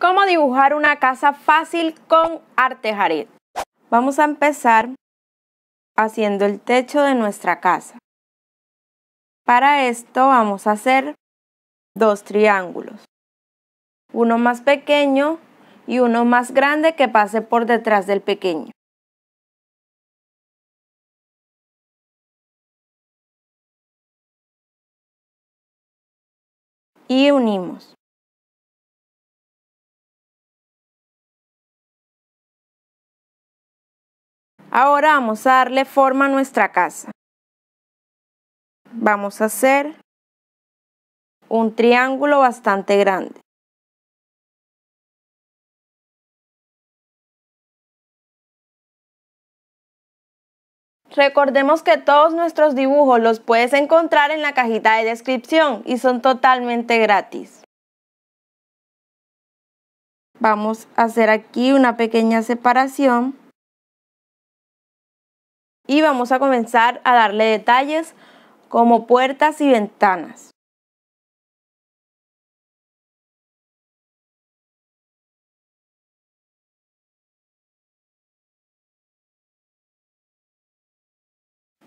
Cómo dibujar una casa fácil con arte Vamos a empezar haciendo el techo de nuestra casa. Para esto vamos a hacer dos triángulos. Uno más pequeño y uno más grande que pase por detrás del pequeño. Y unimos. Ahora vamos a darle forma a nuestra casa. Vamos a hacer un triángulo bastante grande. Recordemos que todos nuestros dibujos los puedes encontrar en la cajita de descripción y son totalmente gratis. Vamos a hacer aquí una pequeña separación y vamos a comenzar a darle detalles como puertas y ventanas.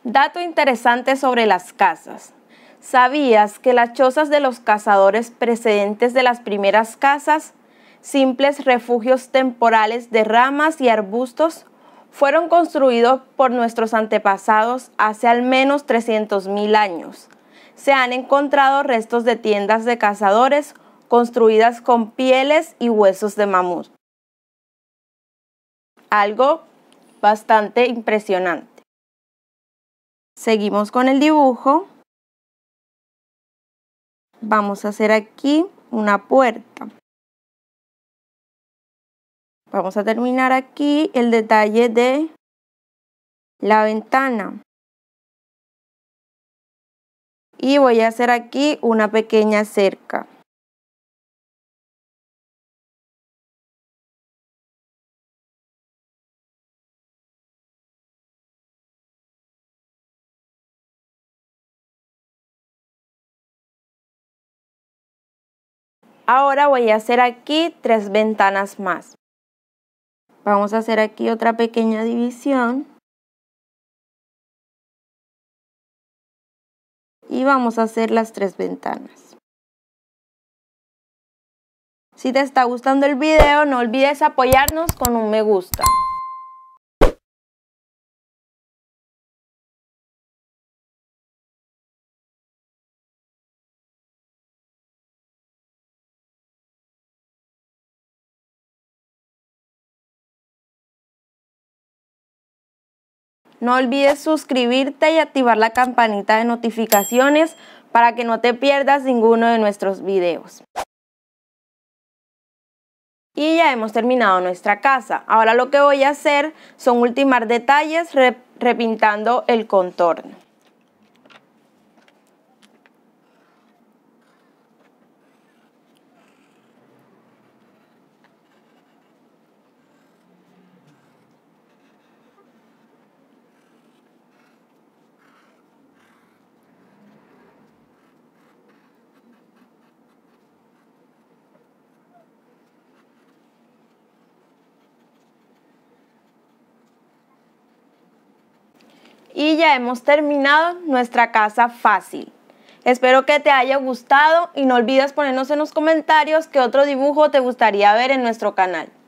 Dato interesante sobre las casas. ¿Sabías que las chozas de los cazadores precedentes de las primeras casas, simples refugios temporales de ramas y arbustos, fueron construidos por nuestros antepasados hace al menos 300.000 años. Se han encontrado restos de tiendas de cazadores construidas con pieles y huesos de mamut. Algo bastante impresionante. Seguimos con el dibujo. Vamos a hacer aquí una puerta. Vamos a terminar aquí el detalle de la ventana. Y voy a hacer aquí una pequeña cerca. Ahora voy a hacer aquí tres ventanas más. Vamos a hacer aquí otra pequeña división. Y vamos a hacer las tres ventanas. Si te está gustando el video, no olvides apoyarnos con un me gusta. No olvides suscribirte y activar la campanita de notificaciones para que no te pierdas ninguno de nuestros videos. Y ya hemos terminado nuestra casa. Ahora lo que voy a hacer son ultimar detalles repintando el contorno. y ya hemos terminado nuestra casa fácil. Espero que te haya gustado y no olvides ponernos en los comentarios qué otro dibujo te gustaría ver en nuestro canal.